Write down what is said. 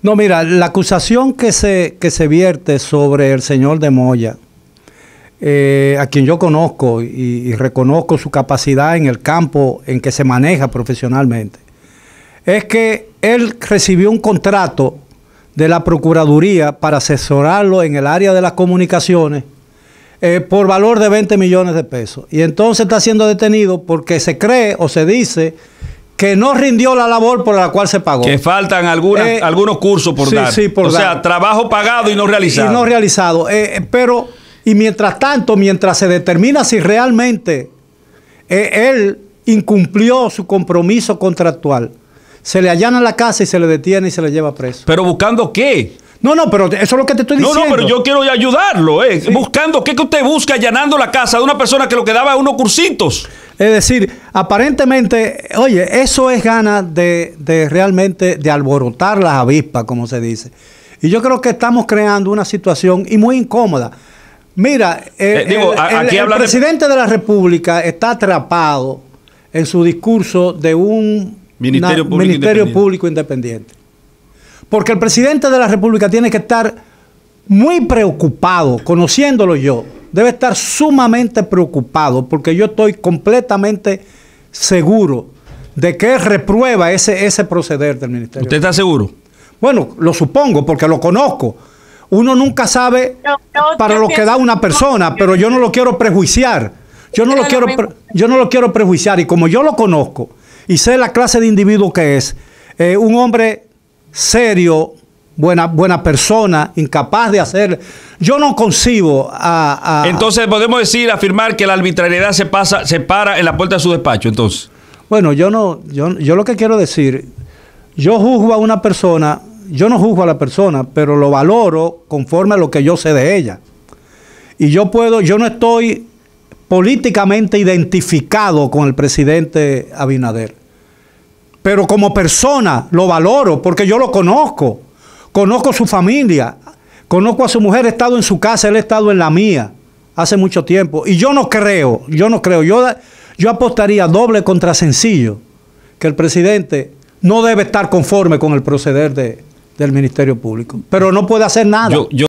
No, mira, la acusación que se, que se vierte sobre el señor de Moya, eh, a quien yo conozco y, reconozco su capacidad en el campo en que se maneja profesionalmente, es que él recibió un contrato de la Procuraduría para asesorarlo en el área de las comunicaciones eh, por valor de 20 millones de pesos. Y entonces está siendo detenido porque se cree o se dice que no rindió la labor por la cual se pagó. Que faltan eh, algunos cursos por dar. Sí, por o sea, trabajo pagado y no eh, realizado. Y no realizado. Eh, pero, y mientras tanto, mientras se determina si realmente él incumplió su compromiso contractual, se le allana la casa y se le detiene y se le lleva preso. ¿Pero buscando qué? No, no, pero eso es lo que te estoy diciendo. No, no, pero yo quiero ayudarlo. Buscando, ¿qué que usted busca allanando la casa de una persona que lo que daba unos cursitos? Es decir, aparentemente, oye, eso es ganas de, realmente de alborotar las avispas, como se dice. Y yo creo que estamos creando una situación y muy incómoda. Mira, eh, eh, el, presidente de... la República está atrapado en su discurso de un Ministerio, Público Independiente. Porque el presidente de la República tiene que estar muy preocupado, conociéndolo yo, debe estar sumamente preocupado porque yo estoy completamente seguro de que reprueba ese, ese proceder del ministerio. ¿Usted está seguro? Bueno, lo supongo porque lo conozco. Uno nunca sabe para lo que da una persona, pero yo no lo quiero prejuiciar. Yo no lo quiero yo no lo quiero prejuiciar y como yo lo conozco y sé la clase de individuo que es, eh, un hombre serio, buena, buena persona, incapaz de hacer. Yo no concibo a, Entonces podemos decir, afirmar que la arbitrariedad se pasa, se para en la puerta de su despacho, entonces. Bueno, yo no, yo, yo lo que quiero decir, yo juzgo a una persona, yo no juzgo a la persona, pero lo valoro conforme a lo que yo sé de ella. Y yo puedo, yo no estoy políticamente identificado con el presidente Abinader. Pero como persona lo valoro porque yo lo conozco. Conozco su familia, conozco a su mujer, he estado en su casa, él ha estado en la mía hace mucho tiempo. Y yo no creo, yo no creo, yo, yo apostaría doble contra sencillo que el presidente no debe estar conforme con el proceder de, del Ministerio Público, pero no puede hacer nada. yo